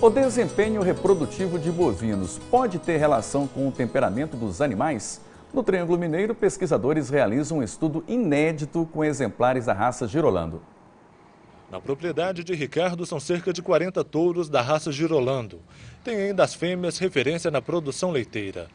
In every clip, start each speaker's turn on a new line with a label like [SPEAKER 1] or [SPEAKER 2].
[SPEAKER 1] O desempenho reprodutivo de bovinos pode ter relação com o temperamento dos animais? No Triângulo Mineiro, pesquisadores realizam um estudo inédito com exemplares da raça Girolando. Na propriedade de Ricardo são cerca de 40
[SPEAKER 2] touros da raça Girolando. Tem ainda as fêmeas referência na produção leiteira.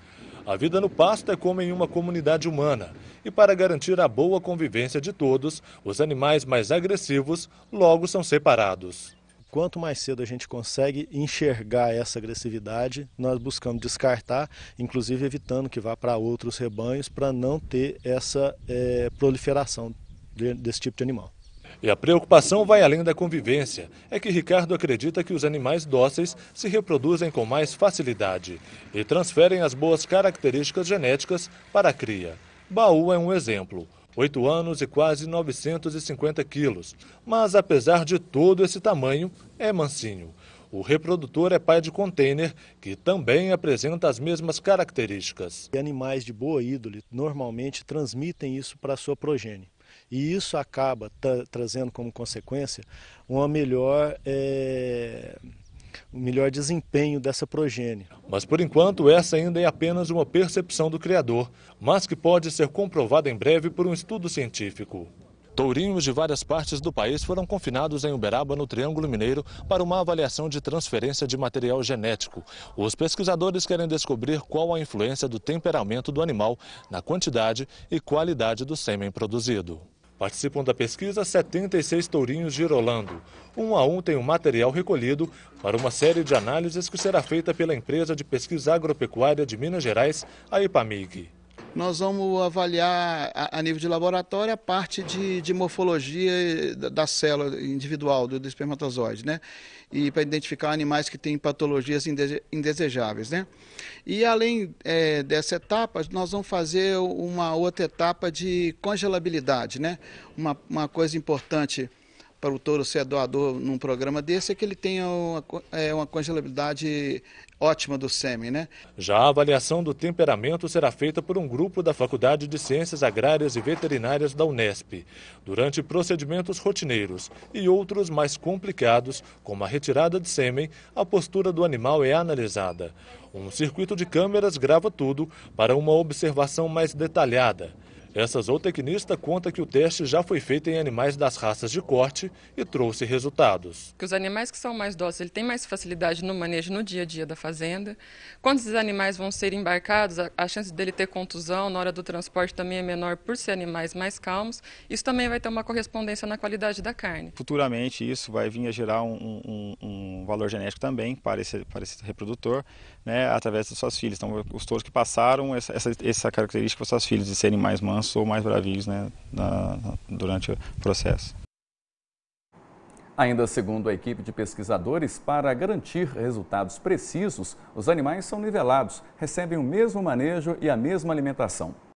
[SPEAKER 2] A vida no pasto é como em uma comunidade humana. E para garantir a boa convivência de todos, os animais mais agressivos logo são separados. Quanto mais cedo a gente
[SPEAKER 3] consegue enxergar essa agressividade, nós buscamos descartar, inclusive evitando que vá para outros rebanhos para não ter essa é, proliferação
[SPEAKER 2] desse tipo de animal. E a preocupação vai além da convivência. É que Ricardo acredita que os animais dóceis se reproduzem com mais facilidade e transferem as boas características genéticas para a cria. Baú é um exemplo. 8 anos e quase 950 quilos. Mas apesar de todo esse tamanho, é mansinho. O reprodutor é pai de container, que também apresenta as mesmas características.
[SPEAKER 3] Animais de boa índole normalmente transmitem isso para a sua progênie. E isso acaba trazendo como consequência uma melhor é
[SPEAKER 2] o melhor desempenho dessa progênie. Mas por enquanto, essa ainda é apenas uma percepção do criador, mas que pode ser comprovada em breve por um estudo científico. Tourinhos de várias partes do país foram confinados em Uberaba, no Triângulo Mineiro, para uma avaliação de transferência de material genético. Os pesquisadores querem descobrir qual a influência do temperamento do animal na quantidade e qualidade do sêmen produzido. Participam da pesquisa 76 tourinhos girolando. Um a um tem o um material recolhido para uma série de análises que será feita pela empresa de pesquisa agropecuária de Minas Gerais, a IPAMIG
[SPEAKER 4] nós vamos avaliar a, a nível de laboratório a parte de, de morfologia da, da, célula individual do, do espermatozoide, né? E para identificar animais que têm patologias indese, indesejáveis, né? E além é, dessa etapa, nós vamos fazer uma outra etapa de congelabilidade, né? Uma, uma coisa importante para o touro ser doador num programa desse é que ele tenha uma, é, uma congelabilidade ótima do sêmen, né?
[SPEAKER 2] Já a avaliação do temperamento será feita por um grupo da Faculdade de Ciências Agrárias e Veterinárias da Unesp, durante procedimentos rotineiros e outros mais complicados, como a retirada de sêmen, a postura do animal é analisada. Um circuito de câmeras grava tudo para uma observação mais detalhada. Essa zootecnista conta que o teste já foi feito em animais das raças de corte e trouxe resultados.
[SPEAKER 5] Os animais que são mais dóceis, ele tem mais facilidade no manejo no dia a dia da fazenda. Quando esses animais vão ser embarcados, a chance dele ter contusão na hora do transporte também é menor por ser animais mais calmos. Isso também vai ter uma correspondência na qualidade da carne.
[SPEAKER 6] Futuramente isso vai vir a gerar um, um, um valor genético também para esse, para esse reprodutor, né, através das suas filhas. Então os touros que passaram essa, essa, essa característica para suas filhas de serem mais mansos lançou mais bravios né, na, durante o processo.
[SPEAKER 1] Ainda segundo a equipe de pesquisadores, para garantir resultados precisos, os animais são nivelados, recebem o mesmo manejo e a mesma alimentação.